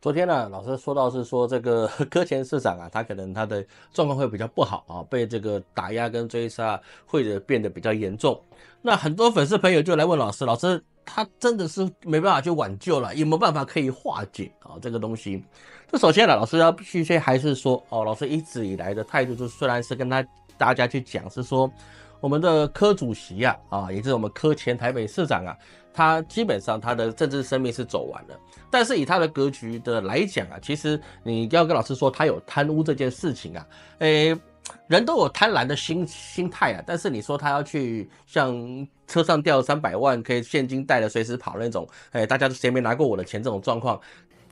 昨天呢，老师说到是说这个 科前市场啊，它可能它的状况会比较不好啊，被这个打压跟追杀会变得比较严重。那很多粉丝朋友就来问老师，老师他真的是没办法去挽救了，有没有办法可以化解啊这个东西？这首先呢，老师要必须先还是说哦，老师一直以来的态度就是，虽然是跟他。大家去讲是说，我们的柯主席啊，啊，也就是我们柯前台北市长啊，他基本上他的政治生命是走完了。但是以他的格局的来讲啊，其实你要跟老师说他有贪污这件事情啊，诶，人都有贪婪的心心态啊，但是你说他要去像车上掉三百万可以现金带的随时跑那种，哎，大家谁没拿过我的钱这种状况，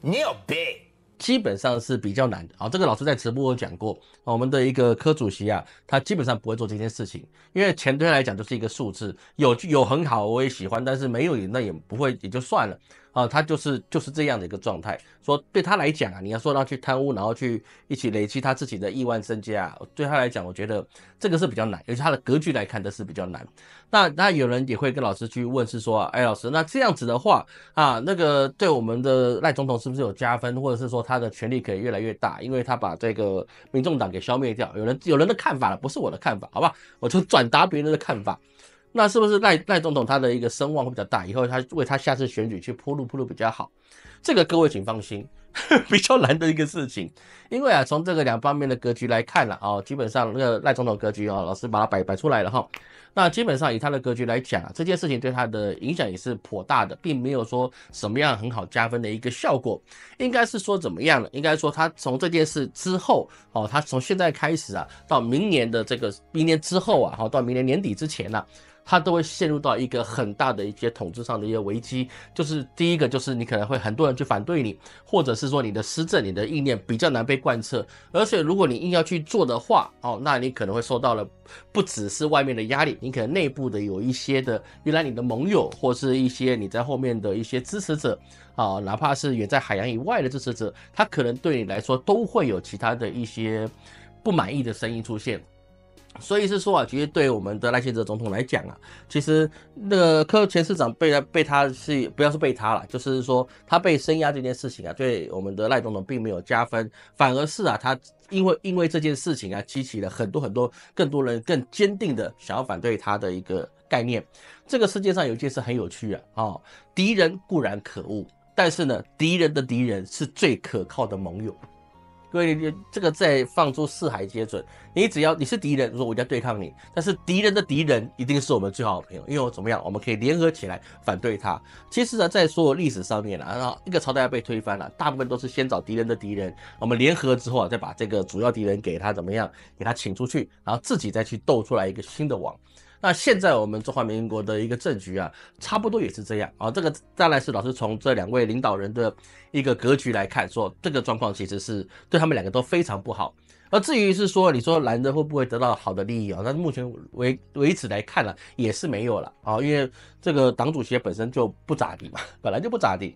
你逼。基本上是比较难的啊，这个老师在直播有讲过，我们的一个科主席啊，他基本上不会做这件事情，因为钱对他来讲就是一个数字，有有很好我也喜欢，但是没有也那也不会也就算了。啊，他就是就是这样的一个状态。说对他来讲啊，你要说让他去贪污，然后去一起累积他自己的亿万身家，对他来讲，我觉得这个是比较难，尤其他的格局来看，的是比较难。那那有人也会跟老师去问，是说，哎，老师，那这样子的话啊，那个对我们的赖总统是不是有加分，或者是说他的权力可以越来越大？因为他把这个民众党给消灭掉。有人有人的看法了，不是我的看法，好吧，我就转达别人的看法。那是不是赖赖总统他的一个声望会比较大？以后他为他下次选举去铺路铺路比较好，这个各位请放心。比较难的一个事情，因为啊，从这个两方面的格局来看了啊，基本上那个赖总统格局啊，老师把它摆摆出来了哈。那基本上以他的格局来讲啊，这件事情对他的影响也是颇大的，并没有说什么样很好加分的一个效果。应该是说怎么样呢？应该说他从这件事之后哦，他从现在开始啊，到明年的这个明年之后啊，哈，到明年年底之前呢，他都会陷入到一个很大的一些统治上的一些危机。就是第一个就是你可能会很多人去反对你，或者是。是说你的施政，你的意念比较难被贯彻，而且如果你硬要去做的话，哦，那你可能会受到了不只是外面的压力，你可能内部的有一些的原来你的盟友，或是一些你在后面的一些支持者，啊，哪怕是远在海洋以外的支持者，他可能对你来说都会有其他的一些不满意的声音出现。所以是说啊，其实对我们的赖先生总统来讲啊，其实那个柯前市长被他被他是不要说被他了，就是说他被声压这件事情啊，对我们的赖总统并没有加分，反而是啊，他因为因为这件事情啊，激起了很多很多更多人更坚定的想要反对他的一个概念。这个世界上有一件事很有趣啊，啊，敌人固然可恶，但是呢，敌人的敌人是最可靠的盟友。各位，这个在放诸四海皆准。你只要你是敌人，如果我要对抗你，但是敌人的敌人一定是我们最好的朋友，因为我怎么样，我们可以联合起来反对他。其实呢，在所有历史上面啊，一个朝代被推翻了，大部分都是先找敌人的敌人，我们联合之后啊，再把这个主要敌人给他怎么样，给他请出去，然后自己再去斗出来一个新的王。那现在我们中华民国的一个政局啊，差不多也是这样啊。这个当然是老师从这两位领导人的一个格局来看，说这个状况其实是对他们两个都非常不好。而至于是说你说蓝的会不会得到好的利益啊？那目前为为止来看了，也是没有了啊，因为这个党主席本身就不咋地嘛，本来就不咋地，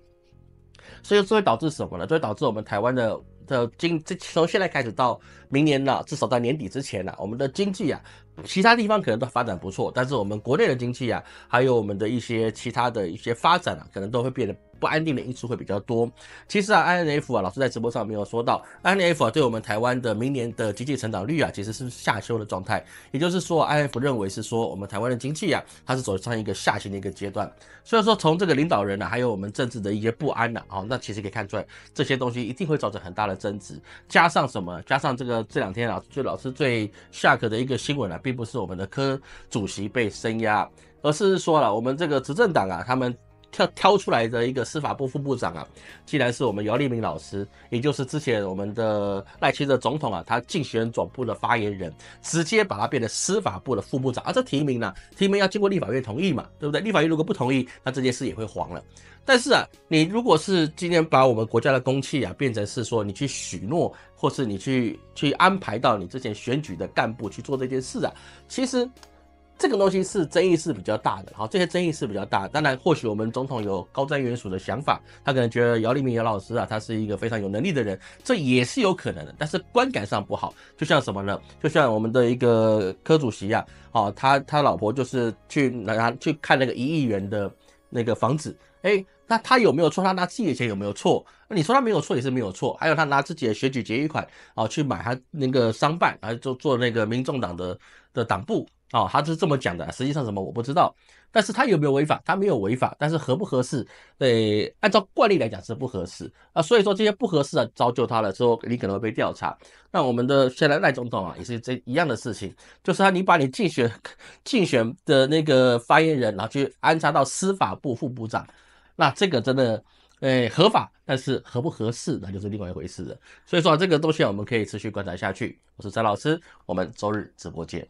所以这会导致什么呢？这会导致我们台湾的。这经这从现在开始到明年呢，至少在年底之前呢，我们的经济啊，其他地方可能都发展不错，但是我们国内的经济啊，还有我们的一些其他的一些发展啊，可能都会变得不安定的因素会比较多。其实啊，INF 啊，老师在直播上没有说到，INF 啊，对我们台湾的明年的经济成长率啊，其实是下修的状态，也就是说，INF 认为是说我们台湾的经济啊，它是走上一个下行的一个阶段。所以说，从这个领导人呢，还有我们政治的一些不安呢，哦，那其实可以看出来，这些东西一定会造成很大的。争执加上什么？加上这个这两天啊，最老师最下课的一个新闻啊，并不是我们的科主席被声压，而是说了我们这个执政党啊，他们。挑挑出来的一个司法部副部长啊，既然是我们姚立明老师，也就是之前我们的赖清德总统啊，他竞选总部的发言人，直接把他变成司法部的副部长啊。这提名呢，提名要经过立法院同意嘛，对不对？立法院如果不同意，那这件事也会黄了。但是啊，你如果是今天把我们国家的公器啊，变成是说你去许诺，或是你去去安排到你之前选举的干部去做这件事啊，其实。这个东西是争议是比较大的，好，这些争议是比较大。当然，或许我们总统有高瞻远瞩的想法，他可能觉得姚立明姚老师啊，他是一个非常有能力的人，这也是有可能的。但是观感上不好，就像什么呢？就像我们的一个科主席啊，哦，他他老婆就是去拿去看那个一亿元的那个房子，哎，那他有没有错？他拿自己的钱有没有错？你说他没有错也是没有错。还有他拿自己的选举结余款啊去买他那个商办，啊，做做那个民众党的的党部。哦，他是这么讲的。实际上什么我不知道，但是他有没有违法？他没有违法，但是合不合适？诶，按照惯例来讲是不合适啊。所以说这些不合适啊，招就他了，之后你可能会被调查。那我们的现在赖总统啊，也是这一样的事情，就是他你把你竞选竞选的那个发言人，然后去安插到司法部副部长，那这个真的哎合法，但是合不合适那就是另外一回事了。所以说这个东西我们可以持续观察下去。我是张老师，我们周日直播间。